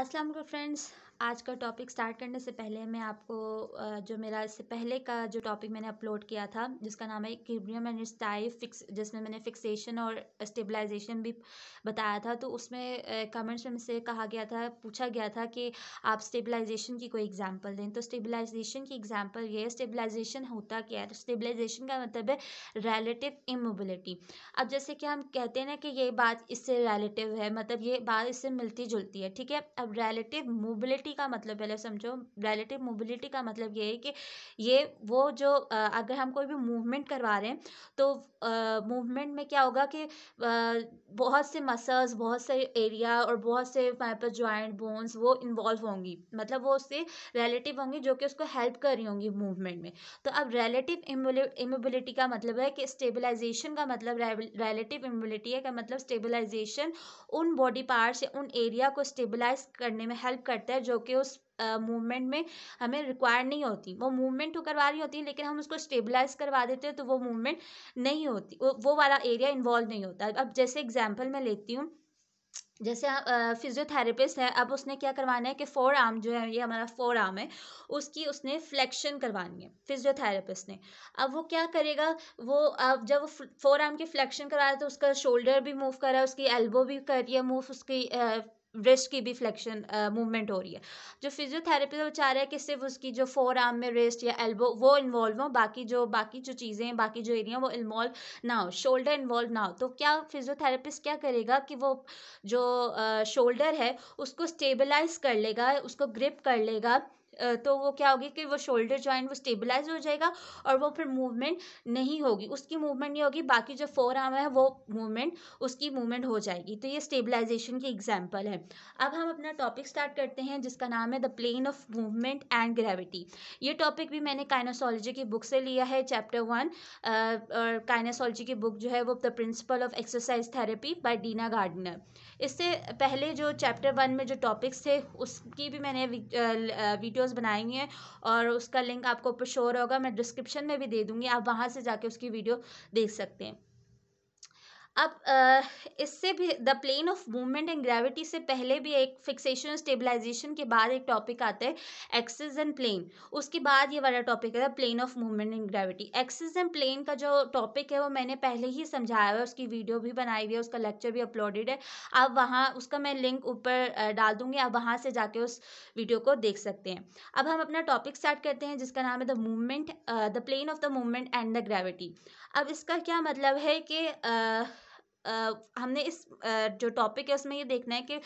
अस्सलाम वालेकुम फ्रेंड्स आज का टॉपिक स्टार्ट करने से पहले मैं आपको जो मेरा इससे पहले का जो टॉपिक मैंने अपलोड किया था जिसका नाम है क्यूब्रियम एंड स्टाई फिक्स जिसमें मैंने फिक्सेशन और स्टेबलाइजेशन भी बताया था तो उसमें कमेंट्स में से कहा गया था पूछा गया था कि आप स्टेबलाइजेशन की कोई एग्जाम्पल दें तो स्टेबलाइजेशन की एग्जाम्पल ये स्टेबलाइजेशन होता क्या है स्टेबलाइजेशन तो का मतलब है रेलेटिव इमोबिलिटी अब जैसे कि हम कहते हैं ना कि ये बात इससे रेलेटिव है मतलब ये बात इससे मिलती जुलती है ठीक है अब रेलेटिव मोबिलिटी मोबिलिटी का मतलब पहले समझो रिलेटिव मोबिलिटी का मतलब ये है कि ये वो जो अगर हम कोई भी मूवमेंट करवा रहे हैं तो मूवमेंट में क्या होगा कि बहुत से मसल्स बहुत से एरिया और बहुत से वहाँ पर जॉइंट बोन्स वो इन्वॉल्व होंगी मतलब वो उससे रिलेटिव होंगी जो कि उसको हेल्प कर रही होंगी मूवमेंट में तो अब रिलेटिव इमोबिलिटी का मतलब है कि स्टेबलाइजेशन का मतलब रिलेटिव इमोबिलिटी है का मतलब स्टेबलाइजेशन उन बॉडी पार्ट्स या उन एरिया को स्टेबलाइज करने में हेल्प करता है जो होके उस मूवमेंट में हमें रिक्वायर नहीं होती वो मूवमेंट तो करवा रही होती है लेकिन हम उसको स्टेबलाइज करवा देते हैं तो वो मूवमेंट नहीं होती वो वाला एरिया इन्वॉल्व नहीं होता अब जैसे एग्जाम्पल मैं लेती हूँ जैसे फिजियोथेरेपिस्ट है अब उसने क्या करवाना है कि फोर आर्म जो है ये हमारा फोर आर्म है उसकी उसने फ्लेक्शन करवानी है फिजियोथेरेपिस्ट ने अब वो क्या करेगा वो अब जब वो फोर आर्म की फ्लेक्शन करा रहा है तो उसका शोल्डर भी मूव कर रहा है उसकी एल्बो भी कर रही है मूव उसकी रिस्ट की भी फ्लेक्शन मूवमेंट uh, हो रही है जो फिजियोथेरेपी वो तो चाह रहा है कि सिर्फ उसकी जो फोर आर्म में रिस्ट या एल्बो वो इन्वॉल्व हो बाकी जो बाकी जो चीज़ें बाकी जो एरिया वो इन्वॉल्व ना हो शोल्डर इन्वॉल्व ना हो तो क्या फिजियोथेरेपिस्ट क्या करेगा कि वो जो शोल्डर uh, है उसको स्टेबलाइज कर लेगा उसको ग्रिप कर लेगा तो वो क्या होगी कि वो शोल्डर ज्वाइंट वो स्टेबलाइज हो जाएगा और वो फिर मूवमेंट नहीं होगी उसकी मूवमेंट नहीं होगी बाकी जो फोर आर्म है वो मूवमेंट उसकी मूवमेंट हो जाएगी तो ये स्टेबलाइजेशन की एग्जाम्पल है अब हम अपना टॉपिक स्टार्ट करते हैं जिसका नाम है the plane of movement and gravity ये टॉपिक भी मैंने काइनासोलॉजी की बुक से लिया है चैप्टर वन और काइनासोलॉजी की बुक जो है वो the principle of exercise therapy by Dena Gardner इससे पहले जो चैप्टर वन में जो टॉपिक्स थे उसकी भी मैंने वीडियो वीडियोस बनाई हैं और उसका लिंक आपको ऊपर शोर होगा मैं डिस्क्रिप्शन में भी दे दूँगी आप वहाँ से जाके उसकी वीडियो देख सकते हैं अब इससे भी the plane of movement and gravity से पहले भी एक फिक्सेशन स्टेबलाइजेशन के बाद एक टॉपिक आता है एक्सिस एंड प्लेन उसके बाद ये वाला टॉपिक है plane of movement and gravity axis and plane का जो टॉपिक है वो मैंने पहले ही समझाया हुआ है उसकी वीडियो भी बनाई हुई है उसका लेक्चर भी अपलोडेड है आप वहाँ उसका मैं लिंक ऊपर डाल दूँगी आप वहाँ से जाके उस वीडियो को देख सकते हैं अब हम अपना टॉपिक स्टार्ट करते हैं जिसका नाम है the movement the plane of the movement and the gravity अब इसका क्या मतलब है कि uh, हमने इस जो टॉपिक है उसमें ये देखना है कि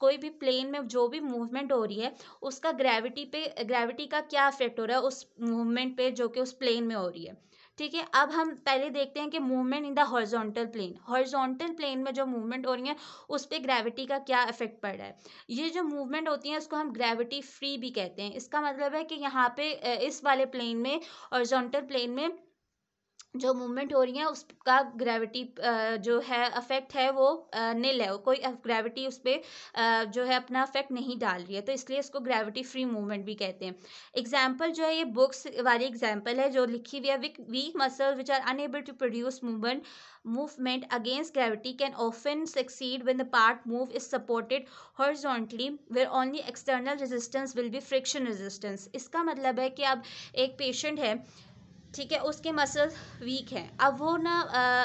कोई भी प्लेन में जो भी मूवमेंट हो रही है उसका ग्रेविटी पे ग्रेविटी का क्या इफेक्ट हो रहा है उस मूवमेंट पे जो कि उस प्लेन में हो रही है ठीक है अब हम पहले देखते हैं कि movement in the horizontal plane horizontal plane में जो मूवमेंट हो रही है उस पर ग्रेविटी का क्या इफेक्ट पड़ रहा है ये जो मूवमेंट होती है उसको हम ग्रेविटी फ्री भी कहते हैं इसका मतलब है कि यहाँ पे इस वाले प्लेन में हॉर्जोंटल प्लेन में जो मूवमेंट हो रही है उसका ग्रेविटी जो है अफेक्ट है वो निल है कोई ग्रेविटी उस पर जो है अपना अफेक्ट नहीं डाल रही है तो इसलिए इसको ग्रेविटी फ्री मूवमेंट भी कहते हैं एग्जाम्पल जो है ये बुक्स वाली एग्जाम्पल है जो लिखी हुई है weak muscle which are unable to produce movement movement against gravity can often succeed when the part move is supported horizontally where only external resistance will be friction resistance इसका मतलब है कि अब एक पेशेंट है ठीक है उसके मसल्स वीक हैं अब वो ना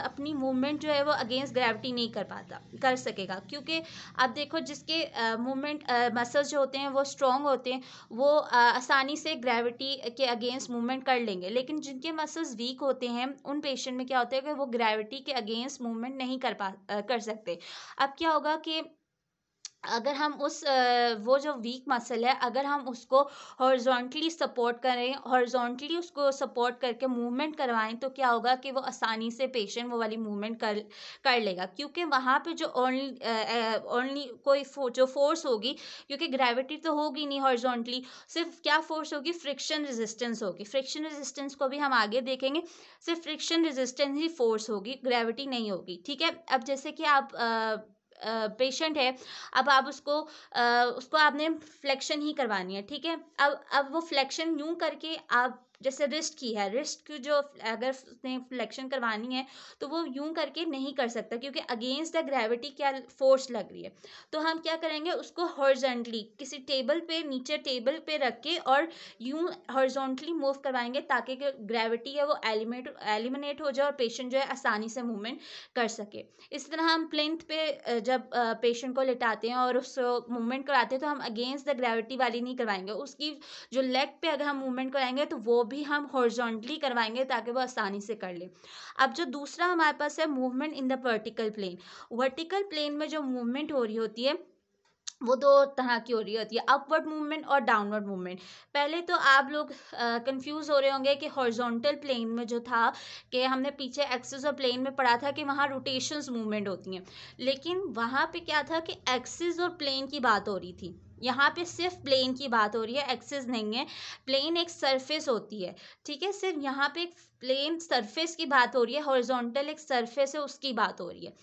अपनी मूवमेंट जो है वो अगेंस्ट ग्रेविटी नहीं कर पाता कर सकेगा क्योंकि अब देखो जिसके मूवमेंट मसल्स जो होते हैं वो स्ट्रॉन्ग होते हैं वो आसानी से ग्रेविटी के अगेंस्ट मूवमेंट कर लेंगे लेकिन जिनके मसल्स वीक होते हैं उन पेशेंट में क्या होता है कि वो ग्रेविटी के अगेंस्ट मूवमेंट नहीं कर पा कर सकते अब क्या होगा कि अगर हम उस वो जो वीक मसल है अगर हम उसको हॉर्जोंटली सपोर्ट करें हॉर्जोंटली उसको सपोर्ट करके मूवमेंट करवाएं तो क्या होगा कि वो आसानी से पेशेंट वो वाली मूवमेंट कर कर लेगा क्योंकि वहाँ पे जो ओनली ओनली कोई फो, जो फोर्स होगी क्योंकि ग्रेविटी तो होगी नहीं हॉर्जोंटली सिर्फ क्या फोर्स होगी फ्रिक्शन रजिस्टेंस होगी फ्रिक्शन रजिस्टेंस को भी हम आगे देखेंगे सिर्फ फ्रिक्शन रजिस्टेंस ही फोर्स होगी ग्रेविटी नहीं होगी ठीक है अब जैसे कि आप आ, पेशेंट है अब आप उसको उसको आपने फ्लेक्शन ही करवानी है ठीक है अब अब वो फ्लेक्शन यूँ करके आप जैसे रिस्ट की है रिस्ट की जो अगर उसने फ्लेक्शन करवानी है तो वो यूं करके नहीं कर सकता क्योंकि अगेंस्ट द ग्रेविटी क्या फोर्स लग रही है तो हम क्या करेंगे उसको हॉर्जेंटली किसी टेबल पे नीचे टेबल पे रख के और यूं हॉर्जोंटली मूव करवाएंगे ताकि ग्रेविटी है वो एलिमेट एलिमिनेट हो जाए और पेशेंट जो है आसानी से मूवमेंट कर सके इसी तरह हम प्लेंथ पे जब पेशेंट को लिटाते हैं और उसको मूवमेंट कराते हैं तो हम अगेंस्ट द ग्रेविटी वाली नहीं करवाएंगे उसकी जो लेग पे अगर हम मूवमेंट कराएंगे तो वो भी हम हॉर्जोंटली करवाएंगे ताकि वो आसानी से कर ले अब जो दूसरा हमारे पास है movement in the vertical plane vertical plane में जो मूवमेंट हो रही होती है वो दो तरह की हो रही होती है अपवर्ड मूवमेंट और डाउनवर्ड मूवमेंट पहले तो आप लोग कंफ्यूज हो रहे होंगे कि हॉर्जोंटल प्लेन में जो था कि हमने पीछे एक्सिस और प्लेन में पढ़ा था कि वहाँ रोटेशंस मूवमेंट होती हैं लेकिन वहाँ पे क्या था कि एक्सिस और प्लेन की बात हो रही थी यहाँ पे सिर्फ प्लेन की बात हो रही है एक्सेस नहीं है प्लेन एक सरफेस होती है ठीक है सिर्फ यहाँ पे एक प्लेन सरफेस की बात हो रही है हॉरिजॉन्टल एक सरफेस है उसकी बात हो रही है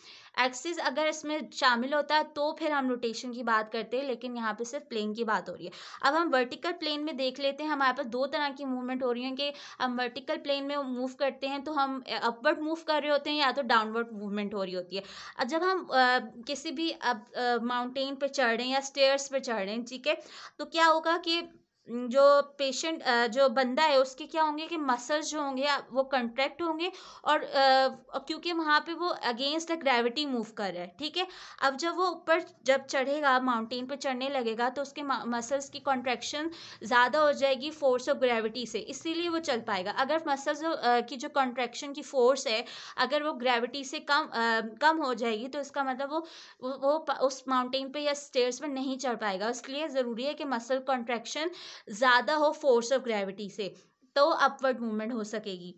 एक्सिस अगर इसमें शामिल होता है तो फिर हम रोटेशन की बात करते हैं लेकिन यहाँ पे सिर्फ प्लेन की बात हो रही है अब हम वर्टिकल प्लेन में देख लेते हैं हमारे पास दो तरह की मूवमेंट हो रही है कि हम वर्टिकल प्लेन में मूव करते हैं तो हम अपवर्ड मूव कर रहे होते हैं या तो डाउनवर्ड मूवमेंट हो रही होती है अब जब हम आ, किसी भी माउंटेन पर चढ़ रहे हैं या स्टेयर्स पर चढ़ रहे हैं ठीक है तो क्या होगा कि जो पेशेंट जो बंदा है उसके क्या होंगे कि मसल्स जो होंगे वो कंट्रैक्ट होंगे और क्योंकि वहाँ पे वो अगेंस्ट द ग्रेविटी मूव कर रहा है ठीक है अब जब वो ऊपर जब चढ़ेगा माउंटेन पे चढ़ने लगेगा तो उसके मसल्स की कॉन्ट्रैक्शन ज़्यादा हो जाएगी फोर्स ऑफ ग्रेविटी से इसीलिए वो चल पाएगा अगर मसल्स की जो कॉन्ट्रैक्शन की फोर्स है अगर वो ग्रेविटी से कम कम हो जाएगी तो इसका मतलब वो वो, उस माउंटेन पर या स्टेयर्स पर नहीं चढ़ पाएगा लिए ज़रूरी है कि मसल कॉन्ट्रैक्शन ज़्यादा हो फोर्स ऑफ ग्रेविटी से तो अपवर्ड मूवमेंट हो सकेगी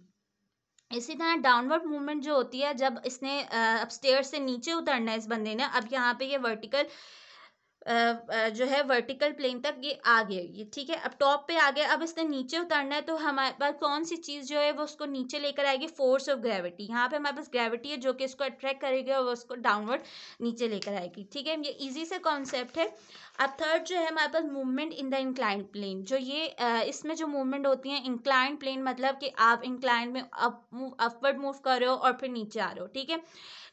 इसी तरह डाउनवर्ड मूवमेंट जो होती है जब इसने अपस्टेयर से नीचे उतरना है इस बंदे ने अब यहाँ पे ये वर्टिकल जो है वर्टिकल प्लेन तक ये आ गया ये ठीक है अब टॉप पे आ गया अब इसने नीचे उतरना है तो हमारे पास कौन सी चीज़ जो है वो उसको नीचे लेकर आएगी फोर्स ऑफ ग्रेविटी यहाँ पे हमारे पास ग्रेविटी है जो कि इसको अट्रैक्ट करेगी और उसको डाउनवर्ड नीचे लेकर आएगी ठीक है ये ईजी से कॉन्सेप्ट है अब थर्ड जो है हमारे पास movement in the incline plane जो ये इसमें जो मूवमेंट होती है इंक्लाइन प्लेन मतलब कि आप इंक्लाइन में अप मूव अपवर्ड मूव कर रहे हो और फिर नीचे आ रहे हो ठीक है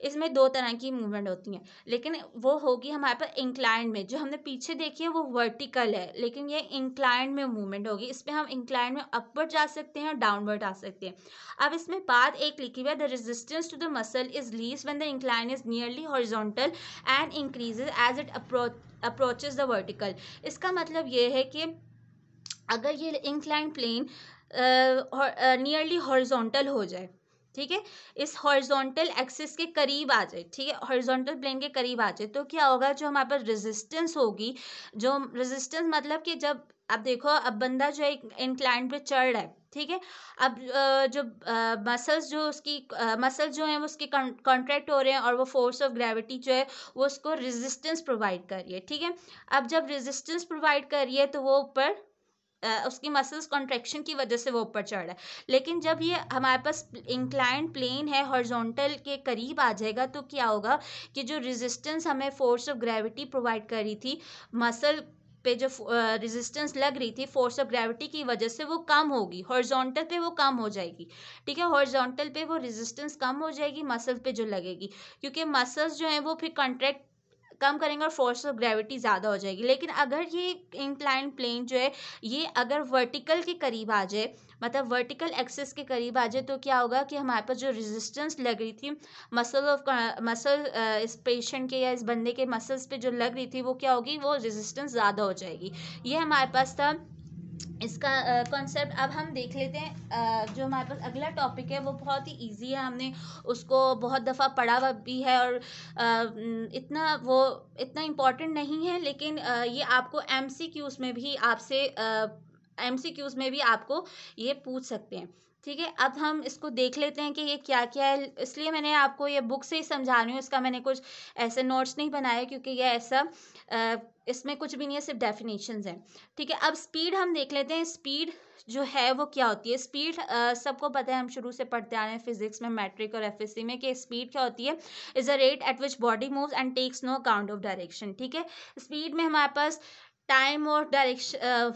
इसमें दो तरह की मूवमेंट होती हैं लेकिन वो होगी हमारे पास इंक्लाइंड में जो हमने पीछे देखी है वो वर्टिकल है लेकिन ये इंक्लाइंड में मूवमेंट होगी इसमें हम इंक्लाइंड में अपवर्ड जा सकते हैं और डाउनवर्ड आ सकते हैं अब इसमें बात एक लिखी हुई है the resistance to the muscle is least when the incline is nearly horizontal and increase as it approach the vertical इसका मतलब ये है कि अगर ये इंक्लाइन प्लेन नियरली हॉरिजॉन्टल हो जाए ठीक है इस हॉरिजॉन्टल एक्सिस के करीब आ जाए ठीक है हॉरिजॉन्टल प्लेन के करीब आ जाए तो क्या होगा जो हमारे पास रेजिस्टेंस होगी जो रेजिस्टेंस मतलब कि जब अब देखो अब बंदा जो है इंक्लाइन पे चढ़ रहा है ठीक है अब जो मसल्स जो उसकी मसल्स जो हैं वो उसके कॉन्ट्रैक्ट हो रहे हैं और वो फोर्स ऑफ ग्रेविटी जो है वो उसको रेजिस्टेंस प्रोवाइड कर रही है ठीक है अब जब रेजिस्टेंस प्रोवाइड कर रही है तो वो ऊपर उसकी मसल्स कॉन्ट्रेक्शन की वजह से वो ऊपर चढ़ रहा है लेकिन जब ये हमारे पास इंक्लाइंट प्लेन है हॉर्जोंटल के करीब आ जाएगा तो क्या होगा कि जो रेजिस्टेंस हमें फोर्स ऑफ ग्रेविटी प्रोवाइड कर रही थी मसल पे जो रेजिस्टेंस लग रही थी फोर्स ऑफ ग्रेविटी की वजह से वो कम होगी हॉर्जोंटल पे वो कम हो जाएगी ठीक है हॉर्जोंटल पे वो रेजिस्टेंस कम हो जाएगी मसल पे जो लगेगी क्योंकि मसल्स जो हैं वो फिर कॉन्ट्रैक्ट कम करेंगे और फोर्स ऑफ ग्रेविटी ज़्यादा हो जाएगी लेकिन अगर ये इंक्लाइन प्लेन जो है ये अगर वर्टिकल के करीब आ जाए मतलब वर्टिकल एक्सेस के करीब आ जाए तो क्या होगा कि हमारे पास जो रेजिस्टेंस लग रही थी मसल ऑफ मसल इस पेशेंट के या इस बंदे के मसल्स पे जो लग रही थी वो क्या होगी वो रेजिस्टेंस ज़्यादा हो जाएगी ये हमारे पास था इसका कॉन्सेप्ट अब हम देख लेते हैं जो हमारे पास अगला टॉपिक है वो बहुत ही इजी है हमने उसको बहुत दफ़ा पढ़ा हुआ भी है और इतना वो इतना इम्पोर्टेंट नहीं है लेकिन ये आपको एम सी क्यूज़ में भी आपसे एम सी क्यूज़ में भी आपको ये पूछ सकते हैं ठीक है अब हम इसको देख लेते हैं कि ये क्या क्या है इसलिए मैंने आपको ये बुक से ही समझा रही हूँ इसका मैंने कुछ ऐसे नोट्स नहीं बनाए क्योंकि ये ऐसा इसमें कुछ भी नहीं है सिर्फ डेफिनेशन हैं ठीक है अब स्पीड हम देख लेते हैं स्पीड जो है वो क्या होती है स्पीड सबको पता है हम शुरू से पढ़ते आ रहे हैं फिजिक्स में मैट्रिक और सी में कि स्पीड क्या होती है is a rate at which body moves and takes no account of direction ठीक है स्पीड में हमारे पास टाइम और डायरेक्शन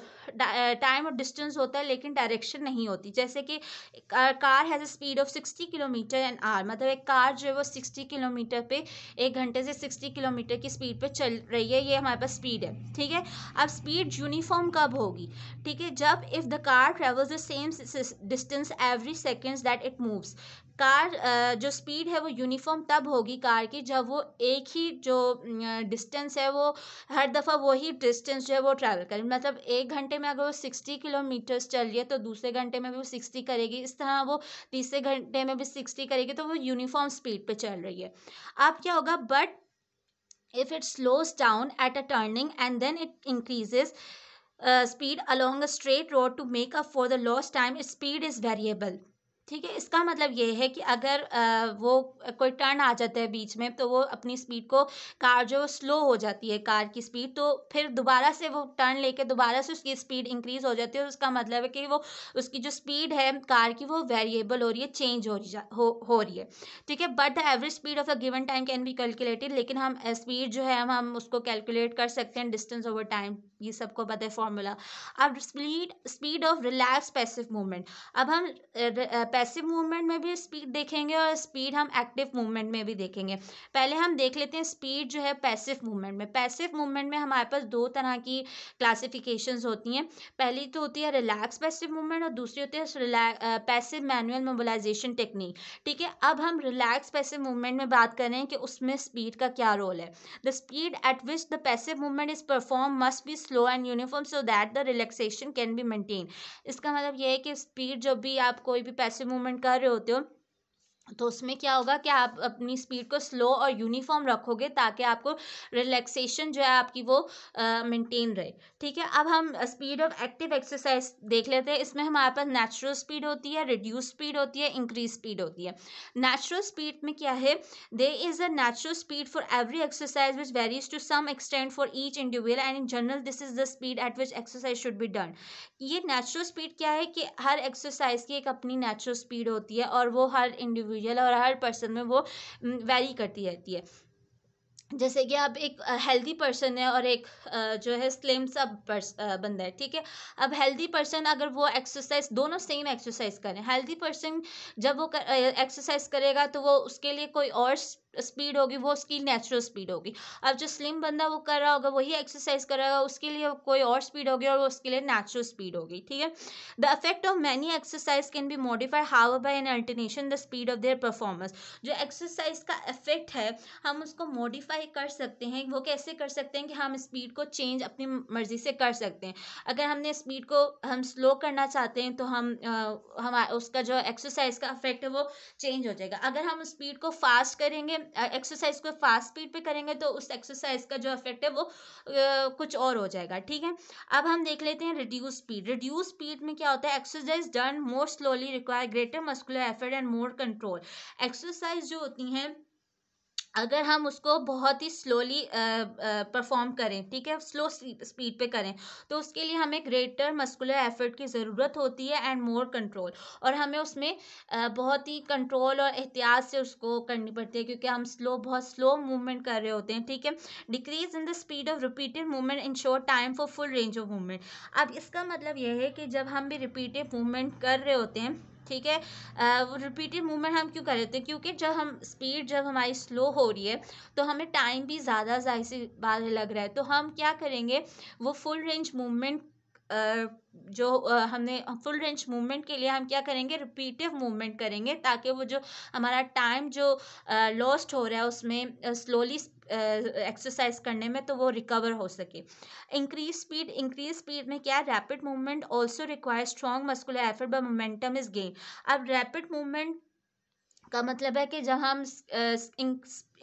टाइम और डिस्टेंस होता है लेकिन डायरेक्शन नहीं होती जैसे कि car has a speed of sixty kilometre an hour मतलब एक कार जो है वो सिक्सटी किलोमीटर पे एक घंटे से सिक्सटी किलोमीटर की स्पीड पे चल रही है ये हमारे पास स्पीड है ठीक है अब स्पीड यूनिफॉर्म कब होगी ठीक है जब if the car travels the same distance every seconds that it moves car जो स्पीड है वो यूनिफॉर्म तब होगी कार की जब वो एक ही जो डिस्टेंस है वो हर दफ़ा वही डिस्टेंस जो है वो ट्रैवल करे मतलब एक घंटे में अगर वो सिक्सटी किलोमीटर्स चल रही है तो दूसरे घंटे में भी वो सिक्सटी करेगी इस तरह वो तीसरे घंटे में भी सिक्सटी करेगी तो वो यूनिफॉर्म स्पीड पर चल रही है अब क्या होगा but if it slows down at a turning and then it increases speed along a straight road to make up for the lost time speed is variable ठीक है इसका मतलब ये है कि अगर वो कोई टर्न आ जाता है बीच में तो वो अपनी स्पीड को कार जो स्लो हो जाती है कार की स्पीड तो फिर दोबारा से वो टर्न लेके दोबारा से उसकी स्पीड इंक्रीज हो जाती है और उसका मतलब है कि वो उसकी जो स्पीड है कार की वो वेरिएबल हो रही है चेंज हो रही हो, हो रही है ठीक है but the average speed of a given time can be calculated लेकिन हम स्पीड जो है हम हम उसको कैलकुलेट कर सकते हैं डिस्टेंस ओवर टाइम ये सबको पता है फॉर्मूला अब speed speed of relax passive movement अब हम पैसिव मूवमेंट में भी स्पीड देखेंगे और स्पीड हम एक्टिव मूवमेंट में भी देखेंगे पहले हम देख लेते हैं स्पीड जो है पैसिव मूवमेंट में पैसिव मूवमेंट में हमारे पास दो तरह की क्लासिफिकेशंस होती हैं पहली तो होती है रिलैक्स पैसिव मूवमेंट और दूसरी होती है पैसिव मैनुअल मोबलाइजेशन टेक्निक ठीक है अब हम रिलैक्स पैसिव मूवमेंट में बात करें कि उसमें स्पीड का क्या रोल है the speed at which the passive movement is perform must be slow and uniform so that the relaxation can be maintain इसका मतलब ये है कि स्पीड जब भी आप कोई भी पैसे मूवमेंट कर रहे होते हो तो उसमें क्या होगा कि आप अपनी स्पीड को स्लो और यूनिफॉर्म रखोगे ताकि आपको रिलैक्सेशन जो है आपकी वो मेंटेन रहे ठीक है अब हम स्पीड ऑफ एक्टिव एक्सरसाइज देख लेते हैं इसमें हमारे पास नेचुरल स्पीड होती है रिड्यूस स्पीड होती है इंक्रीज स्पीड होती है नेचुरल स्पीड में क्या है there is a natural speed for every exercise which varies to some extend for each individual and in general this is the speed at which exercise should be done ये natural speed क्या है कि हर exercise की एक अपनी natural speed होती है और वो हर इंडिविजुअल इंडिविजुअल और हर पर्सन में वो वेरी करती रहती है जैसे कि अब एक हेल्दी पर्सन है और एक जो है स्लिम सब बंदा है ठीक है अब हेल्दी पर्सन अगर वो एक्सरसाइज दोनों सेम एक्सरसाइज करें हेल्दी पर्सन जब वो कर, एक्सरसाइज करेगा तो वो उसके लिए कोई और स्पीड होगी वो उसकी नेचुरल स्पीड होगी अब जो स्लिम बंदा वो कर रहा होगा वही एक्सरसाइज कर रहा होगा उसके लिए कोई और स्पीड होगी और वो उसके लिए नेचुरल स्पीड होगी ठीक है the effect of many exercise can be modified how by an alternation the speed of their performance जो एक्सरसाइज का इफेक्ट है हम उसको मॉडिफाई कर सकते हैं वो कैसे कर सकते हैं कि हम स्पीड को चेंज अपनी मर्जी से कर सकते हैं अगर हमने स्पीड को हम स्लो करना चाहते हैं तो हम हम उसका जो एक्सरसाइज का इफेक्ट है वो चेंज हो जाएगा अगर हम स्पीड को फास्ट करेंगे एक्सरसाइज को फास्ट स्पीड पे करेंगे तो उस एक्सरसाइज का जो इफेक्ट है वो कुछ और हो जाएगा ठीक है अब हम देख लेते हैं रिड्यूस स्पीड रिड्यूस स्पीड में क्या होता है exercise done more slowly require greater muscular effort and more control exercise जो होती हैं अगर हम उसको बहुत ही स्लोली परफॉर्म करें ठीक है स्लो स्पीड पे करें तो उसके लिए हमें ग्रेटर मस्कुलर एफर्ट की ज़रूरत होती है एंड मोर कंट्रोल और हमें उसमें बहुत ही कंट्रोल और एहतियात से उसको करनी पड़ती है क्योंकि हम स्लो बहुत स्लो मूवमेंट कर रहे होते हैं ठीक है decrease in the speed of repeated movement in short time for full range of movement अब इसका मतलब यह है कि जब हम भी रिपीटेड मूवमेंट कर रहे होते हैं ठीक है वो रिपीटेड मूवमेंट हम क्यों कर रहे थे क्योंकि जब हम स्पीड जब हमारी स्लो हो रही है तो हमें टाइम भी ज़्यादा जाहिर सी बात लग रहा है तो हम क्या करेंगे वो फुल रेंज मूवमेंट जो हमने फुल रेंज मूवमेंट के लिए हम क्या करेंगे रिपीटिव मूवमेंट करेंगे ताकि वो जो हमारा टाइम जो लॉस्ट हो रहा है उसमें स्लोली एक्सरसाइज करने में तो वो रिकवर हो सके इंक्रीज स्पीड इंक्रीज स्पीड में क्या rapid movement also require strong muscular effort by momentum is gain अब रैपिड मूवमेंट का मतलब है कि जब हम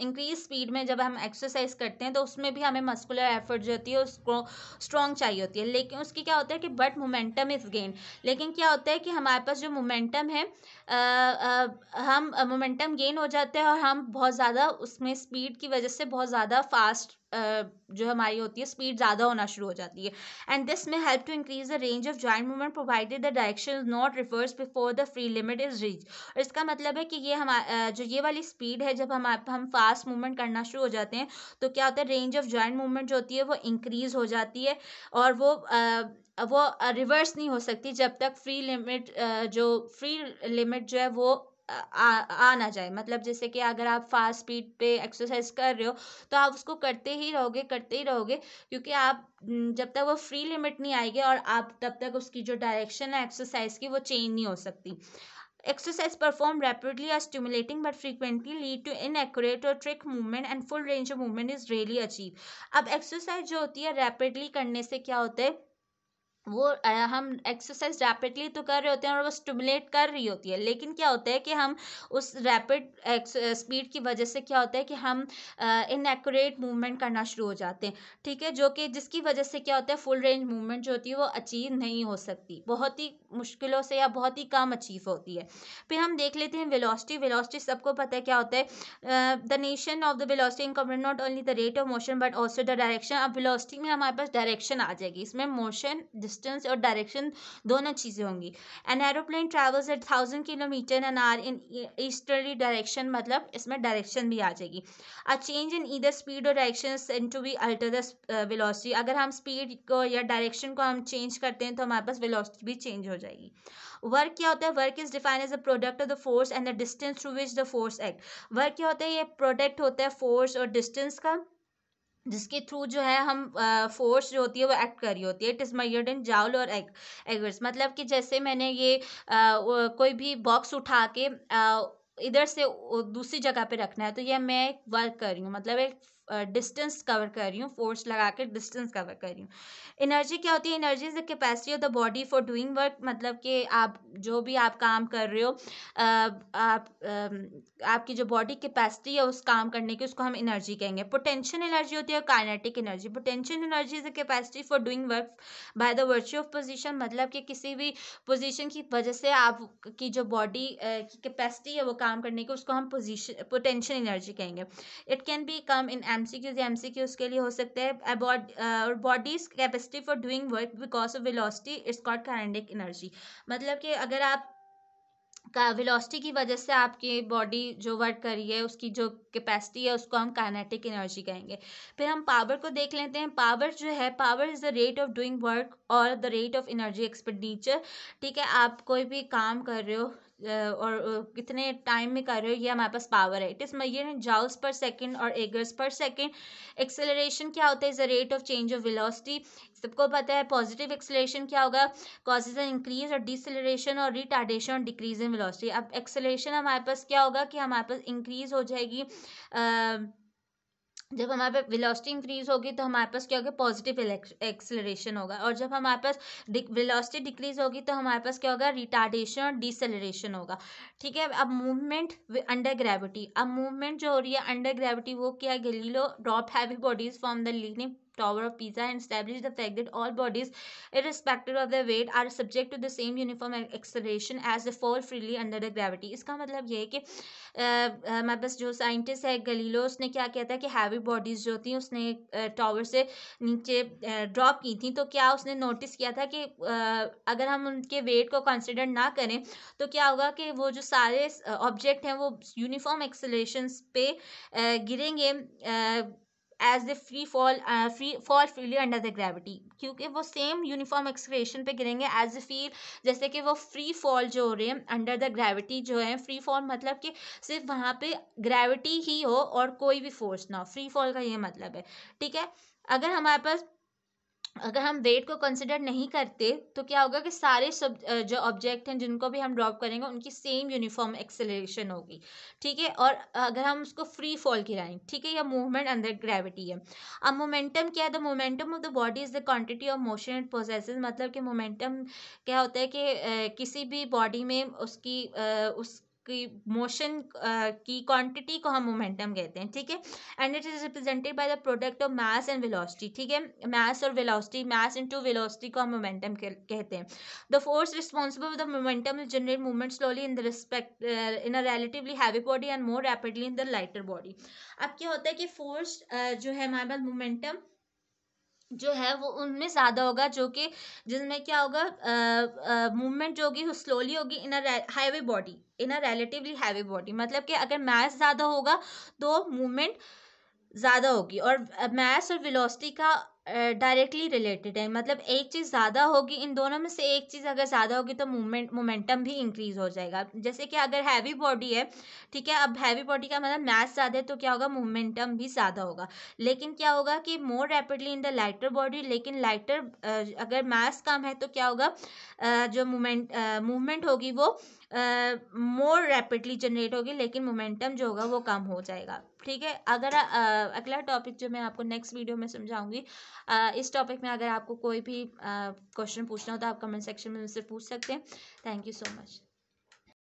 इंक्रीज स्पीड में जब हम एक्सरसाइज करते हैं तो उसमें भी हमें मस्कुलर एफर्ट जो होती है उसको स्ट्रॉन्ग चाहिए होती है लेकिन उसकी क्या होता है कि बट मोमेंटम इज़ गेन लेकिन क्या होता है कि हमारे पास जो मोमेंटम है आ, आ, हम मोमेंटम गेन हो जाते हैं और हम बहुत ज़्यादा उसमें स्पीड की वजह से बहुत ज़्यादा फास्ट जो हमारी होती है स्पीड ज़्यादा होना शुरू हो जाती है and this may help to increase the range of joint movement provided the direction is not reverse before the free limit is reach और इसका मतलब है कि ये हमारा जो ये वाली स्पीड है जब हम हम फास्ट फास्ट मूवमेंट करना शुरू हो जाते हैं तो क्या होता है रेंज ऑफ जॉइंट मूवमेंट जो होती है वो इंक्रीज हो जाती है और वो आ, वो रिवर्स नहीं हो सकती जब तक फ्री लिमिट जो फ्री लिमिट जो है वो आ, आ ना जाए मतलब जैसे कि अगर आप फास्ट स्पीड पे एक्सरसाइज कर रहे हो तो आप उसको करते ही रहोगे करते ही रहोगे क्योंकि आप जब तक वो फ्री लिमिट नहीं आएगी और आप तब तक उसकी जो डायरेक्शन है एक्सरसाइज की वो चेंज नहीं हो सकती Exercise performed rapidly are stimulating but frequently lead to inaccurate or trick movement and full range of movement is rarely achieved. अब exercise जो होती है rapidly करने से क्या होता है वो हम एक्सरसाइज रैपिडली तो कर रहे होते हैं और वो स्टिमुलेट कर रही होती है लेकिन क्या होता है कि हम उस रैपिड स्पीड की वजह से क्या होता है कि हम इनएक्यूरेट मूवमेंट करना शुरू हो जाते हैं ठीक है जो कि जिसकी वजह से क्या होता है फुल रेंज मूवमेंट जो होती है वो अचीव नहीं हो सकती बहुत ही मुश्किलों से या बहुत ही कम अचीव होती है फिर हम देख लेते हैं वेलोसिटी वेलोसिटी सबको पता है क्या होता है the notion of the velocity income not only the rate of motion but also the direction अब वेलोसिटी में हमारे पास डायरेक्शन आ जाएगी इसमें मोशन डिस्टेंस और डायरेक्शन दोनों चीज़ें होंगी an aeroplane travels at thousand kilometre an hour in easterly direction मतलब इसमें डायरेक्शन भी आ जाएगी a change in either speed और direction said to be alter the velocity अगर हम स्पीड को या डायरेक्शन को हम चेंज करते हैं तो हमारे पास वेलोसिटी भी चेंज हो जाएगी वर्क क्या होता है work is define as a product of the force and the distance to which the force act work क्या होता है ये प्रोडक्ट होता है फोर्स और डिस्टेंस का जिसके थ्रू जो है हम फोर्स जो होती है वो एक्ट कर रही होती है it is made in joule और एग एगर्स मतलब कि जैसे मैंने ये आ, कोई भी बॉक्स उठा के आ, इधर से दूसरी जगह पे रखना है तो ये मैं वर्क कर रही हूँ मतलब एक डिस्टेंस कवर कर रही हूँ फोर्स लगा कर डिस्टेंस कवर कर रही हूँ एनर्जी क्या होती है energy is the capacity of the body for doing work मतलब कि आप जो भी आप काम कर रहे हो आप आपकी जो बॉडी कैपेसिटी है उस काम करने की उसको हम एनर्जी कहेंगे पोटेंशियल एनर्जी होती है और kinetic energy potential energy is the capacity for doing work by the virtue of position मतलब कि किसी भी पोजिशन की वजह से आपकी जो बॉडी की कैपेसिटी है वो काम करने की उसको हम पोजिशन पोटेंशियल एनर्जी कहेंगे it can be come in M C M C Qs के लिए हो सकते हैं uh, और body's capacity for doing work because of velocity it's called kinetic energy मतलब कि अगर आप का विलोसिटी की वजह से आपकी बॉडी जो वर्क कर रही है उसकी जो कैपेसिटी है उसको हम काइनेटिक एनर्जी कहेंगे फिर हम पावर को देख लेते हैं पावर जो है power is the rate of doing work और the rate of energy expenditure ठीक है आप कोई भी काम कर रहे हो और कितने टाइम में कर रहे हो ये हमारे पास पावर है it is mayor joules per second और एगर्स पर सेकेंड एक्सेलरेशन क्या होता है is the rate of change of velocity सबको पता है पॉजिटिव एक्सेलरेशन क्या होगा कॉजेज एन इंक्रीज और डिसलरेशन और रिटार्डेशन और डिक्रीज इन विलोसिटी अब एक्सेलरेशन हमारे पास क्या होगा कि हमारे पास इंक्रीज हो जाएगी uh, जब हमारे पास वेलोसिटी इंक्रीज होगी तो हमारे पास क्या होगा पॉजिटिव एक्सेलरेशन होगा और जब हमारे पास वेलोसिटी डिक्रीज होगी तो हमारे पास क्या होगा रिटार्डेशन और डिसलरेशन होगा ठीक है अब मूवमेंट अंडर ग्रेविटी अब मूवमेंट जो हो रही है अंडर ग्रेविटी वो क्या है Galileo drop heavy bodies from the leaning Tower of Pisa and established the fact that all bodies, irrespective of their weight, are subject to the same uniform acceleration as they fall freely under the gravity. इसका मतलब ये है कि हमारे पास जो scientist है गलीलो उसने क्या किया था कि हैवी बॉडीज जो थी उसने टावर से नीचे ड्रॉप की थी तो क्या उसने नोटिस किया था कि अगर हम उनके वेट को कंसिडर ना करें तो क्या होगा कि वो जो सारे ऑब्जेक्ट हैं वो यूनिफॉर्म एक्सेलेशंस पे गिरेंगे as the free fall free fall freely under the gravity क्योंकि वो सेम यूनिफॉर्म एक्सक्रेशन पे गिरेंगे एज द फील जैसे कि वो फ्री फॉल जो हो रहे हैं अंडर द ग्रेविटी जो है फ्री फॉल मतलब कि सिर्फ वहाँ पे ग्रेविटी ही हो और कोई भी फोर्स ना हो फ्री फॉल का ये मतलब है ठीक है अगर हमारे पास अगर हम वेट को कंसिडर नहीं करते तो क्या होगा कि सारे सब जो ऑब्जेक्ट हैं जिनको भी हम ड्रॉप करेंगे उनकी सेम यूनिफॉर्म एक्सेलरेशन होगी ठीक है और अगर हम उसको फ्री फॉल गिराएं ठीक है या मूवमेंट अंदर ग्रेविटी है अब मोमेंटम क्या है the momentum of the body is the quantity of motion and process मतलब कि मोमेंटम क्या होता है कि किसी भी बॉडी में उसकी उस की मोशन uh, की क्वांटिटी को हम मोमेंटम कहते हैं ठीक है and it is represented by the product of mass and velocity ठीक है मास और वेलोसिटी मास इनटू वेलोसिटी को हम मोमेंटम कहते हैं the force responsible for the momentum is generate movement slowly in the respect in a relatively heavy body and more rapidly in the lighter body अब क्या होता है कि फोर्स uh, जो है हमारे पास मोमेंटम जो है वो उनमें ज़्यादा होगा जो कि जिसमें क्या होगा मूवमेंट जो होगी वो स्लोली होगी in a body in a relatively heavy body मतलब कि अगर मैस ज़्यादा होगा तो मूवमेंट ज़्यादा होगी और मैस और विलोसिटी का डायरेक्टली रिलेटेड है मतलब एक चीज़ ज़्यादा होगी इन दोनों में से एक चीज़ अगर ज़्यादा होगी तो मोमेंट मोमेंटम भी इंक्रीज हो जाएगा जैसे कि अगर हैवी बॉडी है ठीक है अब हैवी बॉडी का मतलब मैथ ज़्यादा है तो क्या होगा मोमेंटम भी ज़्यादा होगा लेकिन क्या होगा कि more rapidly in the lighter body लेकिन लाइटर अगर मैथ कम है तो क्या होगा जो मोमेंट मूवमेंट होगी वो मोर रैपिडली जनरेट होगी लेकिन मोमेंटम जो होगा वो कम हो जाएगा ठीक है अगर आ, अगला टॉपिक जो मैं आपको नेक्स्ट वीडियो में समझाऊंगी इस टॉपिक में अगर आपको कोई भी क्वेश्चन पूछना हो तो आप कमेंट सेक्शन में मुझसे पूछ सकते हैं थैंक यू सो मच